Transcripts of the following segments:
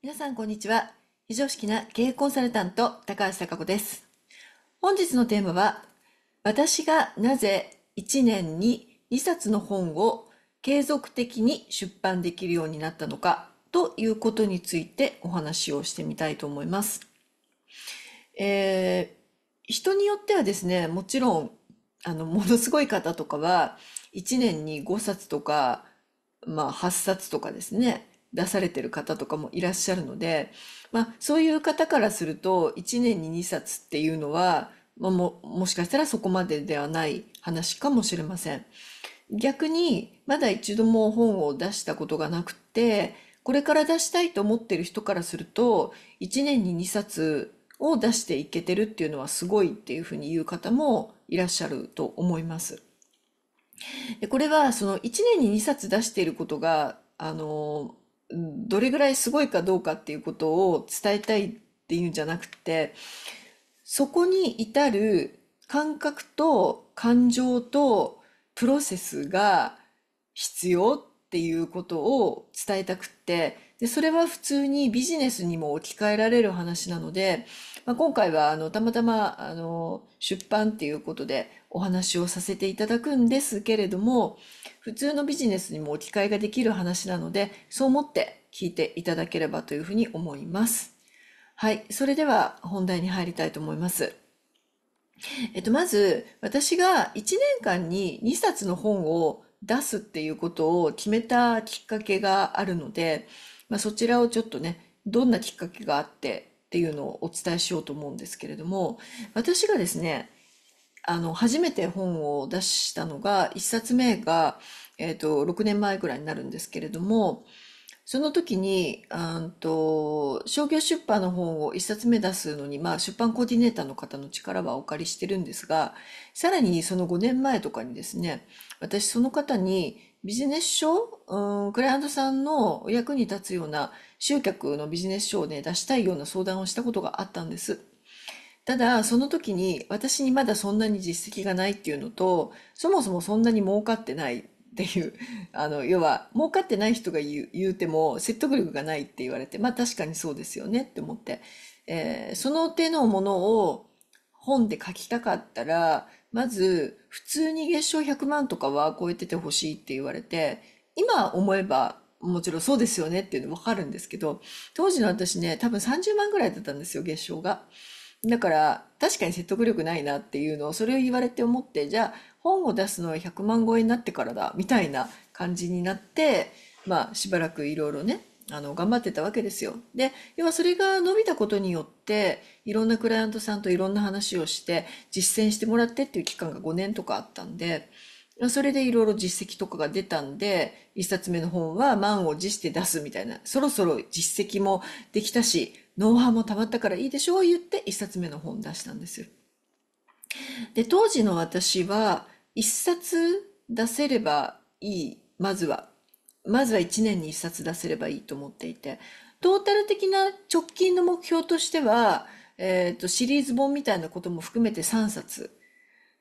皆さんこんにちは。非常識な経営コンサルタント高橋貴子です。本日のテーマは、私がなぜ1年に2冊の本を継続的に出版できるようになったのかということについてお話をしてみたいと思います。えー、人によってはですね、もちろん、あの、ものすごい方とかは、1年に5冊とか、まあ、8冊とかですね、出されてる方とかもいらっしゃるので、まあ、そういう方からすると1年に2冊っていうのは、まあ、ももしかしたらそこまでではない話かもしれません。逆にまだ一度も本を出したことがなくてこれから出したいと思ってる人からすると1年に2冊を出していけてるっていうのはすごいっていうふうに言う方もいらっしゃると思います。でこれはその1年に2冊出していることがあのどれぐらいすごいかどうかっていうことを伝えたいっていうんじゃなくてそこに至る感覚と感情とプロセスが必要っていうことを伝えたくってでそれは普通にビジネスにも置き換えられる話なので、まあ、今回はあのたまたまあの出版っていうことでお話をさせていただくんですけれども、普通のビジネスにも置き換えができる話なので、そう思って聞いていただければというふうに思います。はい。それでは本題に入りたいと思います。えっと、まず、私が1年間に2冊の本を出すっていうことを決めたきっかけがあるので、まあ、そちらをちょっとね、どんなきっかけがあってっていうのをお伝えしようと思うんですけれども、私がですね、あの、初めて本を出したのが、1冊目が、えっ、ー、と、6年前ぐらいになるんですけれども、その時に、うんと、商業出版の本を1冊目出すのに、まあ、出版コーディネーターの方の力はお借りしてるんですが、さらにその5年前とかにですね、私その方にビジネス書、うん、クライアントさんのお役に立つような集客のビジネス書をね、出したいような相談をしたことがあったんです。ただ、その時に私にまだそんなに実績がないっていうのと、そもそもそんなに儲かってないっていう、あの、要は、儲かってない人が言う言うても説得力がないって言われて、まあ確かにそうですよねって思って、えー、その手のものを本で書きたかったら、まず、普通に月賞100万とかは超えててほしいって言われて、今思えばもちろんそうですよねっていうの分かるんですけど、当時の私ね、多分30万ぐらいだったんですよ、月賞が。だから確かに説得力ないなっていうのをそれを言われて思ってじゃあ本を出すのは100万超えになってからだみたいな感じになってまあしばらくいろいろねあの頑張ってたわけですよ。で要はそれが伸びたことによっていろんなクライアントさんといろんな話をして実践してもらってっていう期間が5年とかあったんで。それでいろいろ実績とかが出たんで、一冊目の本は満を持して出すみたいな、そろそろ実績もできたし、ノウハウもたまったからいいでしょう言って1冊目の本出したんですよ。で、当時の私は1冊出せればいい、まずは。まずは1年に1冊出せればいいと思っていて、トータル的な直近の目標としては、えっ、ー、と、シリーズ本みたいなことも含めて3冊。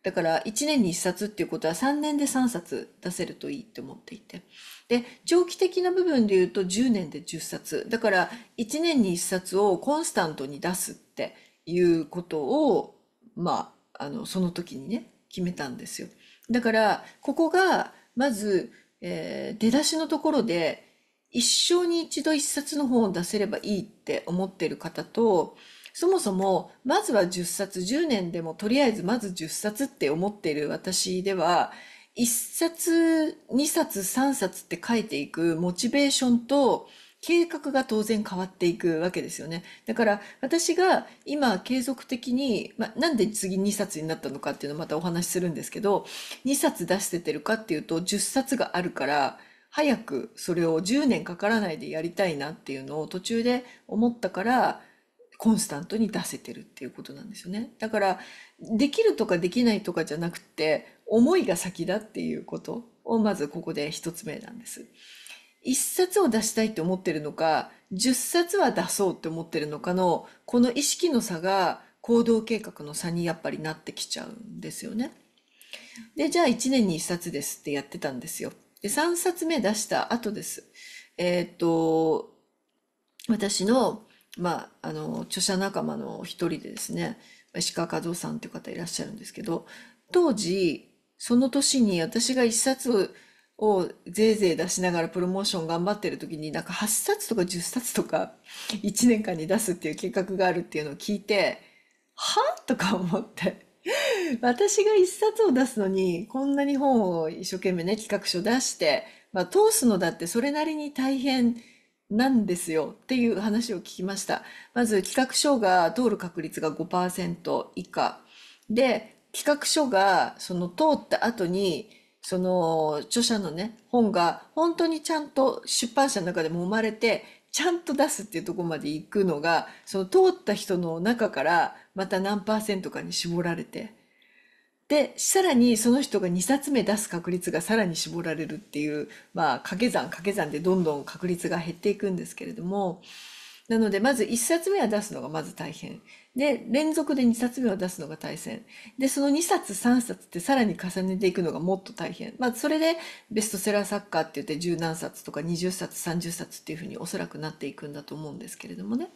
だから1年に1冊っていうことは3年で3冊出せるといいって思っていて。で、長期的な部分で言うと10年で10冊。だから1年に1冊をコンスタントに出すっていうことを、まあ、あの、その時にね、決めたんですよ。だから、ここが、まず、えー、出だしのところで、一生に一度一冊の本を出せればいいって思ってる方と、そもそも、まずは10冊、10年でもとりあえずまず10冊って思っている私では、1冊、2冊、3冊って書いていくモチベーションと、計画が当然変わっていくわけですよね。だから私が今継続的に、まあ、なんで次2冊になったのかっていうのをまたお話しするんですけど、2冊出しててるかっていうと10冊があるから、早くそれを10年かからないでやりたいなっていうのを途中で思ったから、コンスタントに出せてるっていうことなんですよね。だからできるとかできないとかじゃなくて、思いが先だっていうことをまずここで一つ目なんです。一冊を出したいって思ってるのか、10冊は出そうって思ってるのかの、この意識の差が行動計画の差にやっぱりなってきちゃうんですよね。で、じゃあ1年に1冊ですってやってたんですよ。で、3冊目出した後です。えー、っと、私の、まあ、あの、著者仲間の一人でですね、石川和夫さんという方いらっしゃるんですけど、当時、その年に私が1冊をぜいぜい出しながらプロモーション頑張ってる時になんか8冊とか10冊とか1年間に出すっていう計画があるっていうのを聞いて、はとか思って。私が一冊を出すのに、こんなに本を一生懸命ね、企画書出して、まあ、通すのだってそれなりに大変なんですよっていう話を聞きました。まず企画書が通る確率が5%以下。で、企画書がその通った後に、その著者のね、本が本当にちゃんと出版社の中でも生まれて、ちゃんと出すっていうとこまで行くのが、その通った人の中からまた何パーセントかに絞られて、でさらにその人が2冊目出す確率がさらに絞られるっていう、まあ、掛け算掛け算でどんどん確率が減っていくんですけれどもなのでまず1冊目は出すのがまず大変で連続で2冊目は出すのが大変でその2冊3冊ってさらに重ねていくのがもっと大変、まあ、それでベストセラー作家って言って十何冊とか20冊30冊っていうふうにおそらくなっていくんだと思うんですけれどもね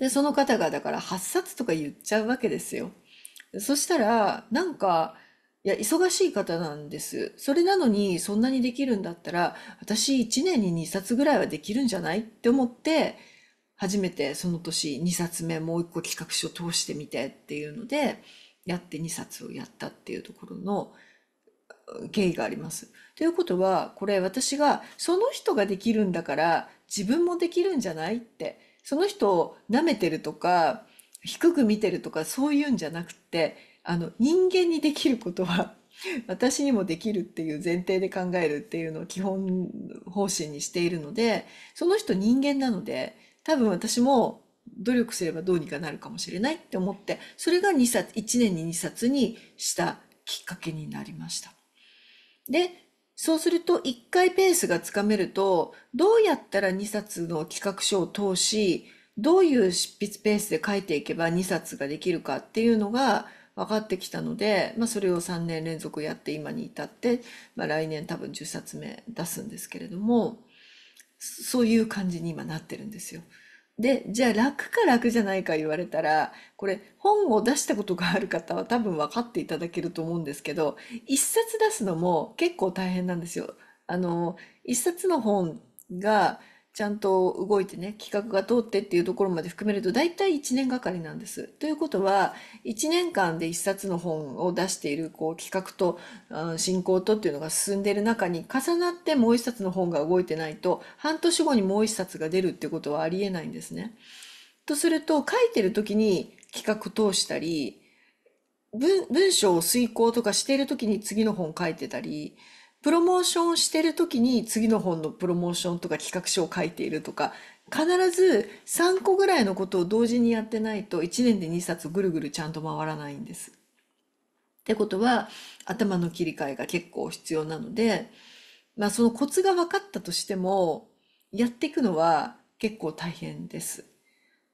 でその方がだから8冊とか言っちゃうわけですよ。そしたら、なんか、いや、忙しい方なんです。それなのに、そんなにできるんだったら、私1年に2冊ぐらいはできるんじゃないって思って、初めてその年2冊目もう1個企画書通してみてっていうので、やって2冊をやったっていうところの経緯があります。ということは、これ私がその人ができるんだから自分もできるんじゃないって、その人を舐めてるとか、低く見てるとかそういうんじゃなくてあの人間にできることは 私にもできるっていう前提で考えるっていうのを基本方針にしているのでその人人間なので多分私も努力すればどうにかなるかもしれないって思ってそれが2冊1年に2冊にしたきっかけになりました。でそうすると1回ペースがつかめるとどうやったら2冊の企画書を通しどういう執筆ペースで書いていけば2冊ができるかっていうのが分かってきたので、まあ、それを3年連続やって今に至って、まあ、来年多分10冊目出すんですけれどもそういう感じに今なってるんですよ。でじゃあ楽か楽じゃないか言われたらこれ本を出したことがある方は多分分かっていただけると思うんですけど1冊出すのも結構大変なんですよ。あの1冊の本がちゃんと動いてね、企画が通ってっていうところまで含めると、大体1年がかりなんです。ということは、1年間で1冊の本を出している、こう、企画と、進行とっていうのが進んでいる中に、重なってもう1冊の本が動いてないと、半年後にもう1冊が出るってことはありえないんですね。とすると、書いてる時に企画通したり、文、文章を遂行とかしている時に次の本書いてたり、プロモーションしてる時に次の本のプロモーションとか企画書を書いているとか、必ず3個ぐらいのことを同時にやってないと1年で2冊ぐるぐるちゃんと回らないんです。ってことは頭の切り替えが結構必要なので、まあそのコツが分かったとしても、やっていくのは結構大変です。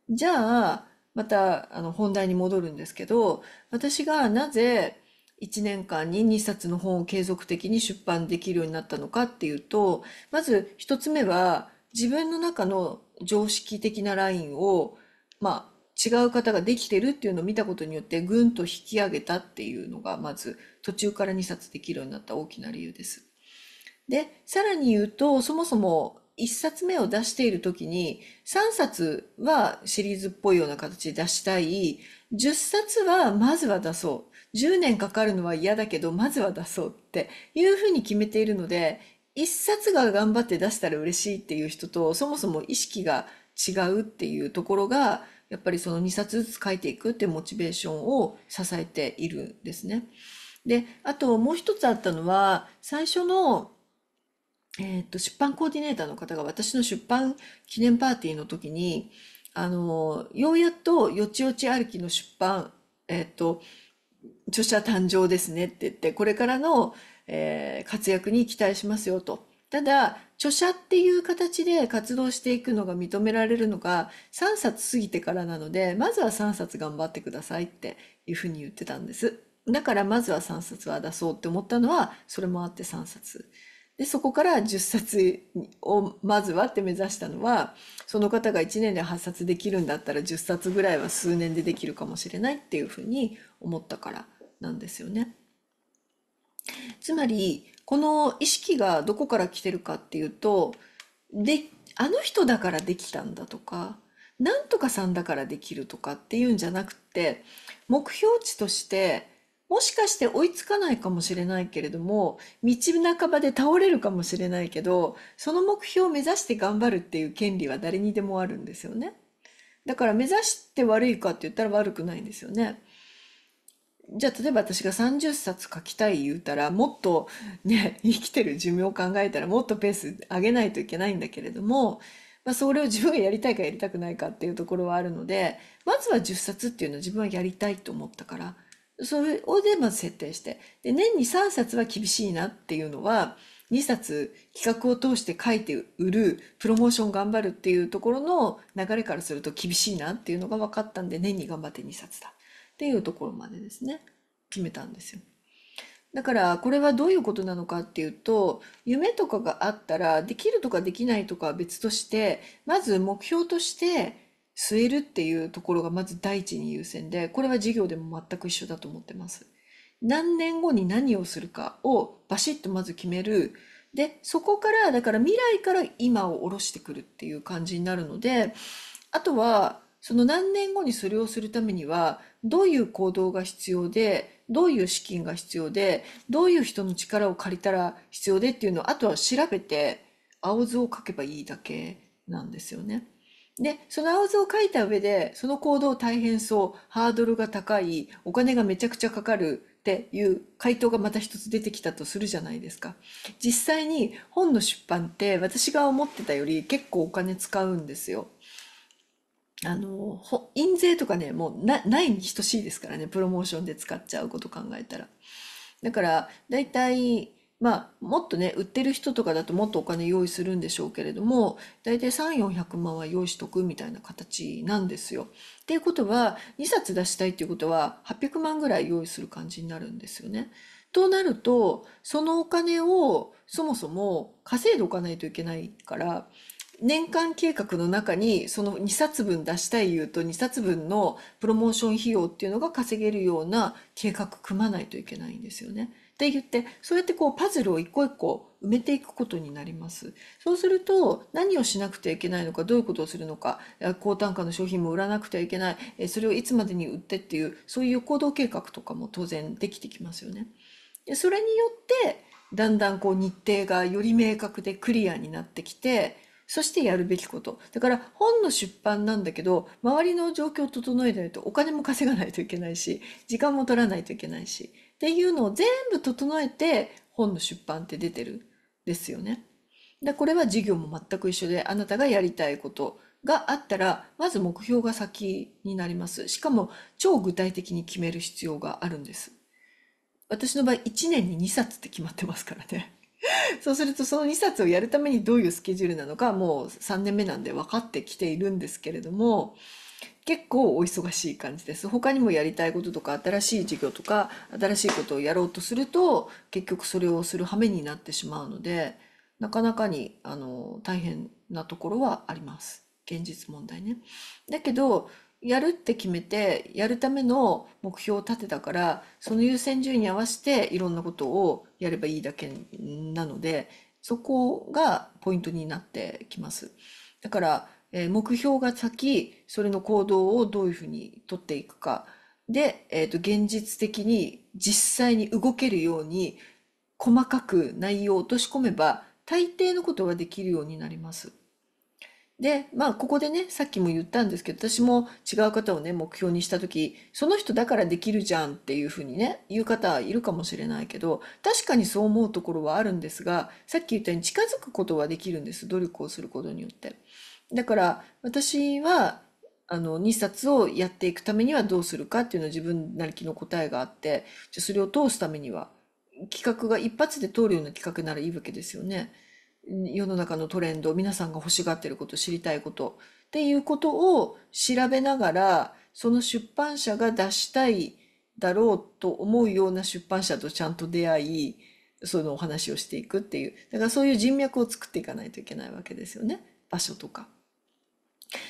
じゃあ、またあの本題に戻るんですけど、私がなぜ1年間に2冊の本を継続的に出版できるようになったのかっていうと、まず1つ目は自分の中の常識的なラインを、まあ、違う方ができてるっていうのを見たことによってぐんと引き上げたっていうのがまず途中から2冊できるようになった大きな理由です。で、さらに言うと、そもそも1冊目を出している時に3冊はシリーズっぽいような形で出したい10冊はまずは出そう10年かかるのは嫌だけど、まずは出そうっていうふうに決めているので、一冊が頑張って出したら嬉しいっていう人と、そもそも意識が違うっていうところが、やっぱりその2冊ずつ書いていくってモチベーションを支えているんですね。で、あともう一つあったのは、最初の、えっ、と、出版コーディネーターの方が私の出版記念パーティーの時に、あの、ようやっとよちよち歩きの出版、えっ、と、著者誕生ですねって言って、これからの、えー、活躍に期待しますよと。ただ、著者っていう形で活動していくのが認められるのが3冊過ぎてからなので、まずは3冊頑張ってくださいっていうふうに言ってたんです。だからまずは3冊は出そうって思ったのは、それもあって3冊。で、そこから10冊をまずはって目指したのは、その方が1年で8冊できるんだったら10冊ぐらいは数年でできるかもしれないっていうふうに思ったからなんですよね。つまりこの意識がどこから来てるかっていうとであの人だからできたんだとかなんとかさんだからできるとかっていうんじゃなくて目標値としてもしかして追いつかないかもしれないけれども道半ばで倒れるかもしれないけどその目標を目指して頑張るっていう権利は誰にでもあるんですよね。だから目指して悪いかって言ったら悪くないんですよね。じゃあ例えば私が30冊書きたい言うたらもっとね 生きてる寿命を考えたらもっとペース上げないといけないんだけれども、まあ、それを自分がやりたいかやりたくないかっていうところはあるのでまずは10冊っていうのを自分はやりたいと思ったからそれをでまず設定してで年に3冊は厳しいなっていうのは2冊企画を通して書いて売るプロモーション頑張るっていうところの流れからすると厳しいなっていうのが分かったんで年に頑張って2冊だ。っていうところまでですね決めたんですよ。だからこれはどういうことなのかっていうと夢とかがあったらできるとかできないとかは別としてまず目標として据えるっていうところがまず第一に優先でこれは授業でも全く一緒だと思ってます。何年後に何をするかをバシッとまず決めるでそこからだから未来から今を下ろしてくるっていう感じになるのであとはその何年後にそれをするためにはどういう行動が必要でどういう資金が必要でどういう人の力を借りたら必要でっていうのをあとは調べて青図を書けばいいだけなんですよね。でその青図を書いた上でその行動大変そうハードルが高いお金がめちゃくちゃかかるっていう回答がまた一つ出てきたとするじゃないですか実際に本の出版って私が思ってたより結構お金使うんですよ。あの、ほ印税とかね、もうなないに等しいですからね、プロモーションで使っちゃうこと考えたら。だから、大体、まあ、もっとね、売ってる人とかだともっとお金用意するんでしょうけれども、大体3、400万は用意しとくみたいな形なんですよ。っていうことは、2冊出したいっていうことは、800万ぐらい用意する感じになるんですよね。となると、そのお金をそもそも稼いでおかないといけないから、年間計画の中にその2冊分出したい言うと2冊分のプロモーション費用っていうのが稼げるような計画組まないといけないんですよね。って言ってそうやってこうパズルを一個一個埋めていくことになりますそうすると何をしなくてはいけないのかどういうことをするのか高単価の商品も売らなくてはいけないそれをいつまでに売ってっていうそういう行動計画とかも当然できてきますよね。でそれによってだんだんこう日程がより明確でクリアになってきてそしてやるべきこと。だから本の出版なんだけど、周りの状況を整えないとお金も稼がないといけないし、時間も取らないといけないし、っていうのを全部整えて本の出版って出てるですよね。でこれは事業も全く一緒であなたがやりたいことがあったらまず目標が先になりますしかも超具体的に決める必要があるんです私の場合1年に2冊って決まってますからね そうするとその2冊をやるためにどういうスケジュールなのかもう3年目なんで分かってきているんですけれども結構お忙しい感じです。他にもやりたいこととか新しい事業とか新しいことをやろうとすると結局それをする羽目になってしまうのでなかなかにあの大変なところはあります。現実問題ね。だけどやるって決めて、やるための目標を立てたから、その優先順位に合わせていろんなことをやればいいだけなので、そこがポイントになってきます。だから、えー、目標が先、それの行動をどういうふうにとっていくか。で、えー、と、現実的に実際に動けるように、細かく内容を落とし込めば、大抵のことができるようになります。で、まあ、ここでね、さっきも言ったんですけど、私も違う方をね、目標にした時その人だからできるじゃんっていうふうにね、言う方いるかもしれないけど、確かにそう思うところはあるんですが、さっき言ったように近づくことはできるんです。努力をすることによって。だから、私は、あの、2冊をやっていくためにはどうするかっていうのは自分なりきの答えがあって、じゃそれを通すためには、企画が一発で通るような企画ならいいわけですよね。世の中のトレンド皆さんが欲しがってること知りたいことっていうことを調べながらその出版社が出したいだろうと思うような出版社とちゃんと出会いそのお話をしていくっていうだからそういう人脈を作っていかないといけないわけですよね場所とか。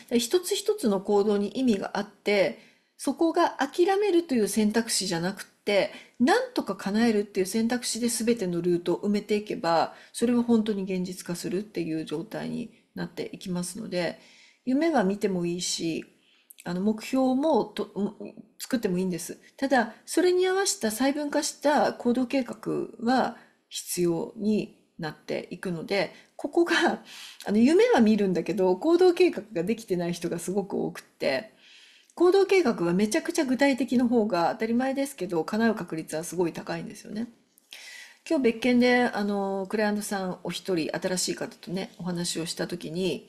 か一つ一つの行動に意味があってそこが諦めるという選択肢じゃなくってなんとか叶えるっていう選択肢で全てのルートを埋めていけばそれは本当に現実化するっていう状態になっていきますので夢は見てもいいしあの目標もと作ってもいいんですただそれに合わせた細分化した行動計画は必要になっていくのでここがあの夢は見るんだけど行動計画ができてない人がすごく多くって。行動計画がめちゃくちゃ具体的の方が当たり前ですけど叶う確率はすごい高いんですよね。今日別件であのクライアントさんお一人新しい方とねお話をした時に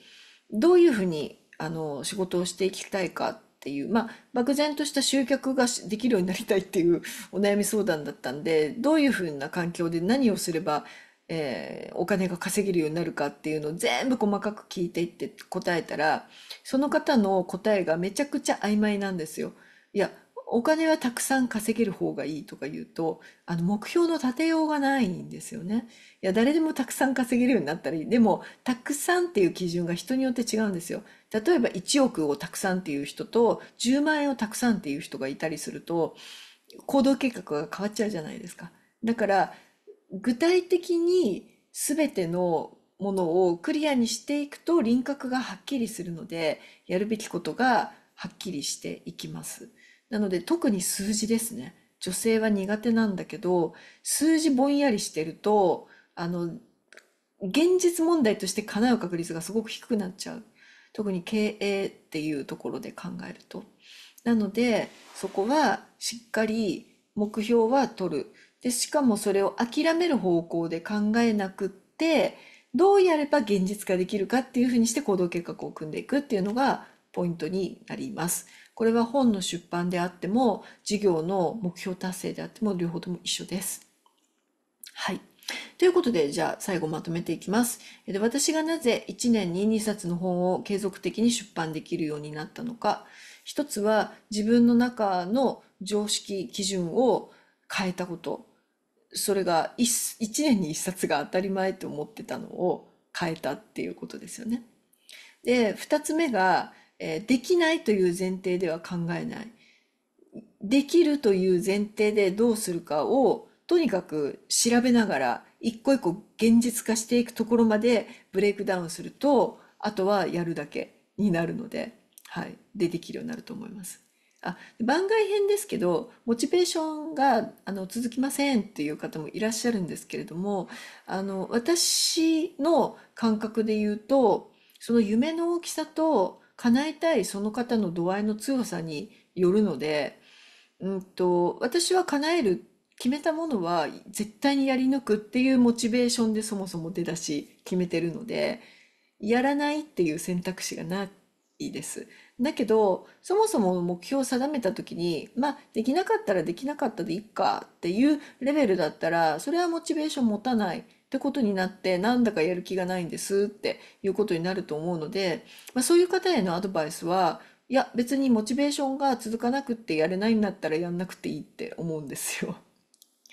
どういうふうにあの仕事をしていきたいかっていうまあ漠然とした集客ができるようになりたいっていうお悩み相談だったんでどういうふうな環境で何をすればえー、お金が稼げるようになるかっていうのを全部細かく聞いていって答えたらその方の答えがめちゃくちゃ曖昧なんですよ。いやお金はたくさん稼げる方がいいとか言うとあの目標の立てようがないんですよね。いや誰でもたくさん稼げるようになったりでもたくさんっていう基準が人によって違うんですよ。例えば1億をたくさんっていう人と10万円をたくさんっていう人がいたりすると行動計画が変わっちゃうじゃないですか。だから具体的に全てのものをクリアにしていくと輪郭がはっきりするのでやるべきことがはっきりしていきます。なので特に数字ですね。女性は苦手なんだけど数字ぼんやりしてるとあの現実問題として叶う確率がすごく低くなっちゃう。特に経営っていうところで考えると。なのでそこはしっかり目標は取る。で、しかもそれを諦める方向で考えなくって、どうやれば現実化できるかっていうふうにして行動計画を組んでいくっていうのがポイントになります。これは本の出版であっても、事業の目標達成であっても、両方とも一緒です。はい。ということで、じゃあ最後まとめていきます。私がなぜ1年に2冊の本を継続的に出版できるようになったのか。一つは自分の中の常識、基準を変えたこと。それが 1, 1年に1冊が当たり前と思ってたのを変えたっていうことですよね。で2つ目が、えー、できないという前提では考えないできるという前提でどうするかをとにかく調べながら一個一個現実化していくところまでブレイクダウンするとあとはやるだけになるので、はい、でできるようになると思います。あ、番外編ですけど、モチベーションが、あの、続きませんっていう方もいらっしゃるんですけれども、あの、私の感覚で言うと、その夢の大きさと、叶えたいその方の度合いの強さによるので、うんと、私は叶える、決めたものは絶対にやり抜くっていうモチベーションでそもそも出だし決めてるので、やらないっていう選択肢がないです。だけど、そもそも目標を定めた時に、まあ、できなかったらできなかったでいっかっていうレベルだったら、それはモチベーション持たないってことになって、なんだかやる気がないんですっていうことになると思うので、まあ、そういう方へのアドバイスは、いや、別にモチベーションが続かなくってやれないんだったらやんなくていいって思うんですよ。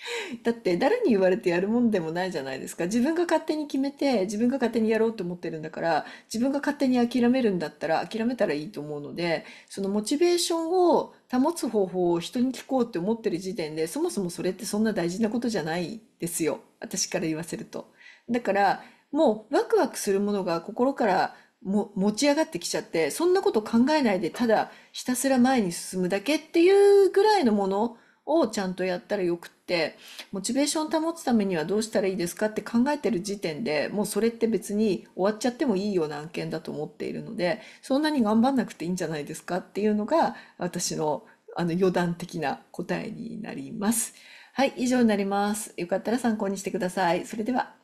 だって誰に言われてやるもんでもないじゃないですか。自分が勝手に決めて、自分が勝手にやろうと思ってるんだから、自分が勝手に諦めるんだったら、諦めたらいいと思うので、そのモチベーションを保つ方法を人に聞こうって思ってる時点で、そもそもそれってそんな大事なことじゃないですよ。私から言わせると。だから、もうワクワクするものが心からも持ち上がってきちゃって、そんなこと考えないでただひたすら前に進むだけっていうぐらいのものをちゃんとやったらよくってモチベーションを保つためにはどうしたらいいですかって考えてる時点でもうそれって別に終わっちゃってもいいような案件だと思っているのでそんなに頑張んなくていいんじゃないですかっていうのが私のあの余談的な答えになります。はい、以上になります。よかったら参考にしてください。それでは。